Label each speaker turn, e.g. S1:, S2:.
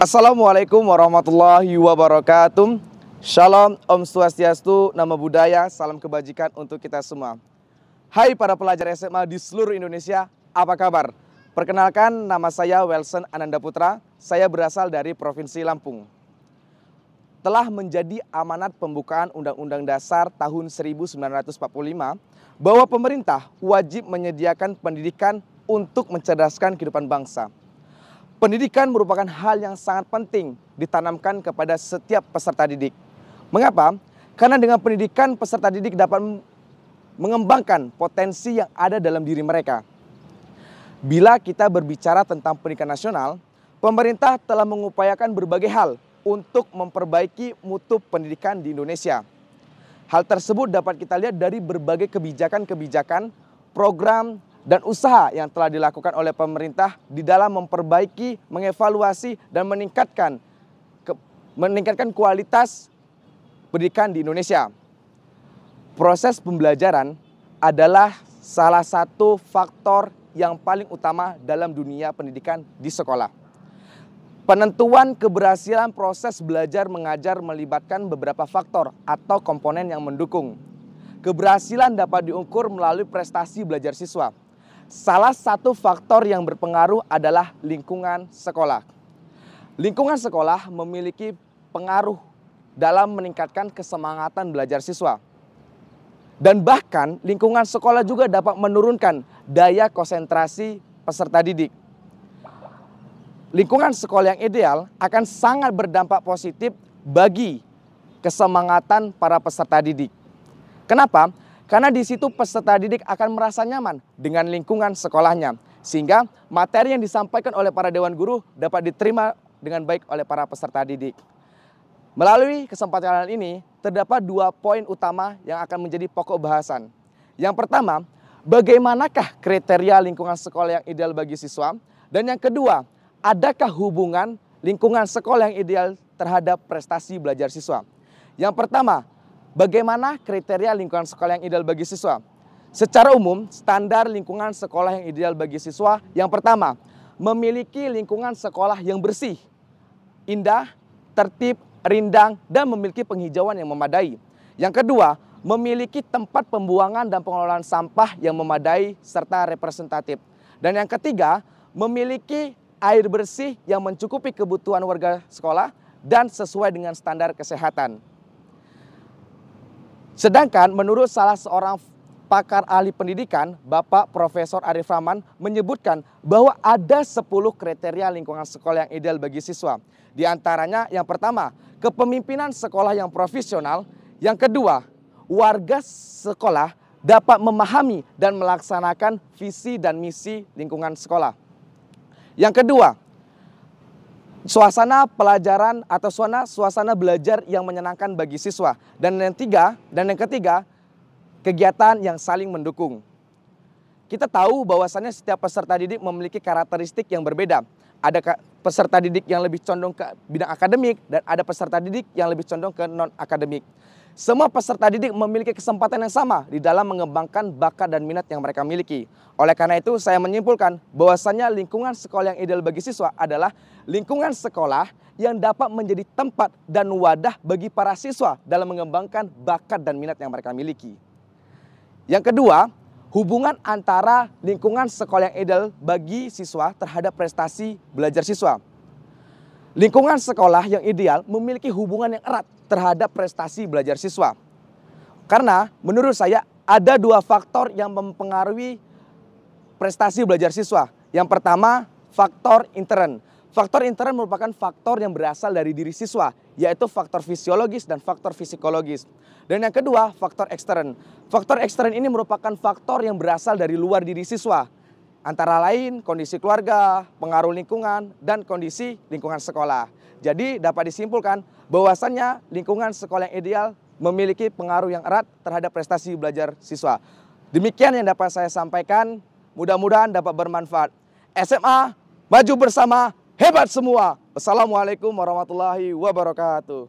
S1: Assalamualaikum warahmatullahi wabarakatuh. Shalom, Om Swastiastu, Nama Budaya, Salam Kebajikan untuk kita semua. Hai para pelajar SMA di seluruh Indonesia, apa kabar? Perkenalkan, nama saya Wilson Ananda Putra. Saya berasal dari Provinsi Lampung. Telah menjadi amanat pembukaan Undang-Undang Dasar tahun 1945 bahwa pemerintah wajib menyediakan pendidikan untuk mencerdaskan kehidupan bangsa. Pendidikan merupakan hal yang sangat penting ditanamkan kepada setiap peserta didik. Mengapa? Karena dengan pendidikan peserta didik dapat mengembangkan potensi yang ada dalam diri mereka. Bila kita berbicara tentang pendidikan nasional, pemerintah telah mengupayakan berbagai hal untuk memperbaiki mutu pendidikan di Indonesia. Hal tersebut dapat kita lihat dari berbagai kebijakan-kebijakan, program, dan usaha yang telah dilakukan oleh pemerintah di dalam memperbaiki, mengevaluasi dan meningkatkan ke, meningkatkan kualitas pendidikan di Indonesia. Proses pembelajaran adalah salah satu faktor yang paling utama dalam dunia pendidikan di sekolah. Penentuan keberhasilan proses belajar mengajar melibatkan beberapa faktor atau komponen yang mendukung. Keberhasilan dapat diukur melalui prestasi belajar siswa, Salah satu faktor yang berpengaruh adalah lingkungan sekolah. Lingkungan sekolah memiliki pengaruh dalam meningkatkan kesemangatan belajar siswa. Dan bahkan lingkungan sekolah juga dapat menurunkan daya konsentrasi peserta didik. Lingkungan sekolah yang ideal akan sangat berdampak positif bagi kesemangatan para peserta didik. Kenapa? Karena di situ peserta didik akan merasa nyaman dengan lingkungan sekolahnya. Sehingga materi yang disampaikan oleh para dewan guru dapat diterima dengan baik oleh para peserta didik. Melalui kesempatan ini, terdapat dua poin utama yang akan menjadi pokok bahasan. Yang pertama, bagaimanakah kriteria lingkungan sekolah yang ideal bagi siswa? Dan yang kedua, adakah hubungan lingkungan sekolah yang ideal terhadap prestasi belajar siswa? Yang pertama, Bagaimana kriteria lingkungan sekolah yang ideal bagi siswa? Secara umum, standar lingkungan sekolah yang ideal bagi siswa yang pertama, memiliki lingkungan sekolah yang bersih, indah, tertib, rindang, dan memiliki penghijauan yang memadai. Yang kedua, memiliki tempat pembuangan dan pengelolaan sampah yang memadai serta representatif. Dan yang ketiga, memiliki air bersih yang mencukupi kebutuhan warga sekolah dan sesuai dengan standar kesehatan. Sedangkan menurut salah seorang pakar ahli pendidikan, Bapak Profesor Arif Rahman menyebutkan bahwa ada 10 kriteria lingkungan sekolah yang ideal bagi siswa. Di antaranya yang pertama, kepemimpinan sekolah yang profesional. Yang kedua, warga sekolah dapat memahami dan melaksanakan visi dan misi lingkungan sekolah. Yang kedua, suasana pelajaran atau suasana suasana belajar yang menyenangkan bagi siswa dan yang tiga dan yang ketiga kegiatan yang saling mendukung. Kita tahu bahwasannya setiap peserta didik memiliki karakteristik yang berbeda. Ada peserta didik yang lebih condong ke bidang akademik dan ada peserta didik yang lebih condong ke non akademik. Semua peserta didik memiliki kesempatan yang sama di dalam mengembangkan bakat dan minat yang mereka miliki. Oleh karena itu, saya menyimpulkan bahwasannya lingkungan sekolah yang ideal bagi siswa adalah lingkungan sekolah yang dapat menjadi tempat dan wadah bagi para siswa dalam mengembangkan bakat dan minat yang mereka miliki. Yang kedua, hubungan antara lingkungan sekolah yang ideal bagi siswa terhadap prestasi belajar siswa. Lingkungan sekolah yang ideal memiliki hubungan yang erat terhadap prestasi belajar siswa. Karena menurut saya ada dua faktor yang mempengaruhi prestasi belajar siswa. Yang pertama, faktor intern. Faktor intern merupakan faktor yang berasal dari diri siswa, yaitu faktor fisiologis dan faktor fisikologis. Dan yang kedua, faktor ekstern. Faktor ekstern ini merupakan faktor yang berasal dari luar diri siswa antara lain kondisi keluarga, pengaruh lingkungan, dan kondisi lingkungan sekolah. Jadi dapat disimpulkan bahwasannya lingkungan sekolah yang ideal memiliki pengaruh yang erat terhadap prestasi belajar siswa. Demikian yang dapat saya sampaikan, mudah-mudahan dapat bermanfaat. SMA, maju bersama, hebat semua. Wassalamualaikum warahmatullahi wabarakatuh.